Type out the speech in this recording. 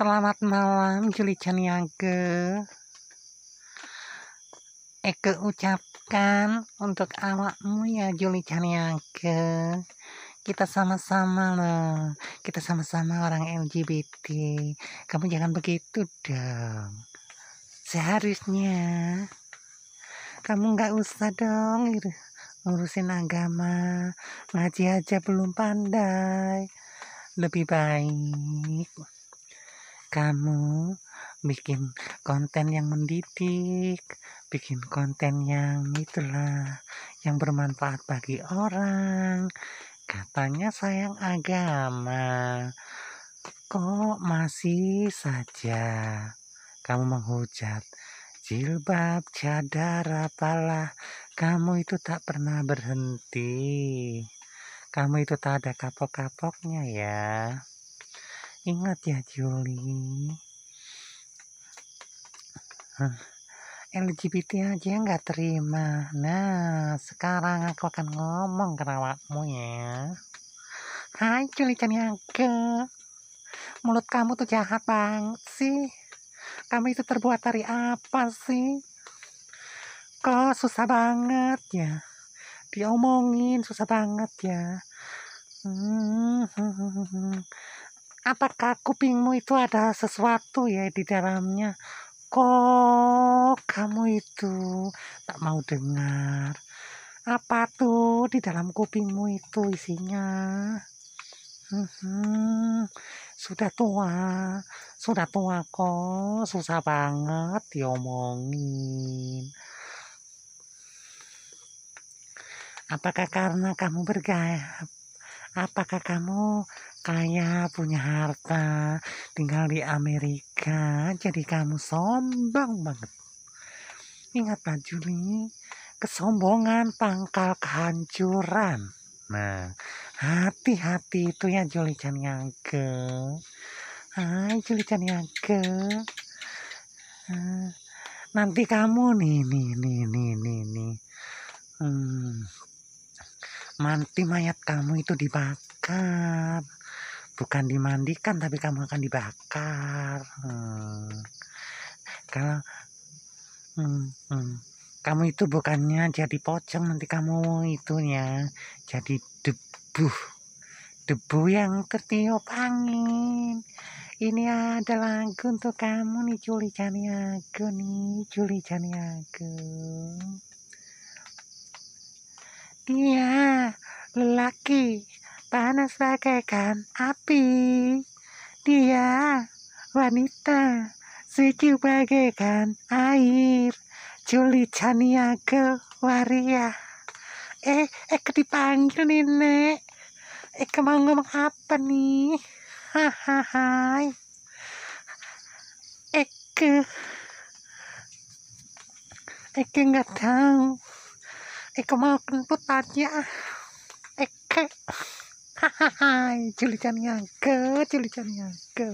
Selamat malam Juli Caniaga. Eke ucapkan untuk awakmu ya Juli Caniaga. Kita sama-sama loh. Kita sama-sama orang LGBT. Kamu jangan begitu dong. Seharusnya kamu gak usah dong ngurusin agama. Ngaji aja belum pandai. Lebih baik kamu bikin konten yang mendidik, bikin konten yang itulah yang bermanfaat bagi orang. Katanya sayang agama. Kok masih saja kamu menghujat jilbab, cadar, apalah. Kamu itu tak pernah berhenti. Kamu itu tak ada kapok-kapoknya ya. Ingat ya Juli. Hah. LGBT aja nggak terima. Nah, sekarang aku akan ngomong ke awakmu ya. Hai Juli Caniaga. Mulut kamu tuh jahat banget sih. Kamu itu terbuat dari apa sih? Kok susah banget ya? Diomongin susah banget ya. Hmm. hmm, hmm, hmm apakah kupingmu itu ada sesuatu ya di dalamnya kok kamu itu tak mau dengar apa tuh di dalam kupingmu itu isinya hmm, sudah tua sudah tua kok susah banget diomongin apakah karena kamu bergaya apakah kamu kaya, punya harta, tinggal di Amerika, jadi kamu sombong banget. Ingatlah Juli, kesombongan pangkal kehancuran. Nah, hati-hati itu ya Juli Caniaga. Hai Juli Caniaga. Ah, nanti kamu nih, nih, nih, nih, nih, nih. Hmm, manti mayat kamu itu dibakar bukan dimandikan tapi kamu akan dibakar hmm. kalau hmm, hmm. kamu itu bukannya jadi pocong nanti kamu itunya jadi debu debu yang tertiup angin ini adalah lagu untuk kamu nih Juli Jani nih Juli Jani dia iya, lelaki panas bagaikan api. Dia wanita suci bagaikan air. Juli ke Waria. Eh, eh dipanggil nih, Nek. Eh, mau ngomong apa nih? Hahaha. eh Eke eh, nggak tahu. Eke mau kentut aja. Eke. Hai, yang ke, yang ke.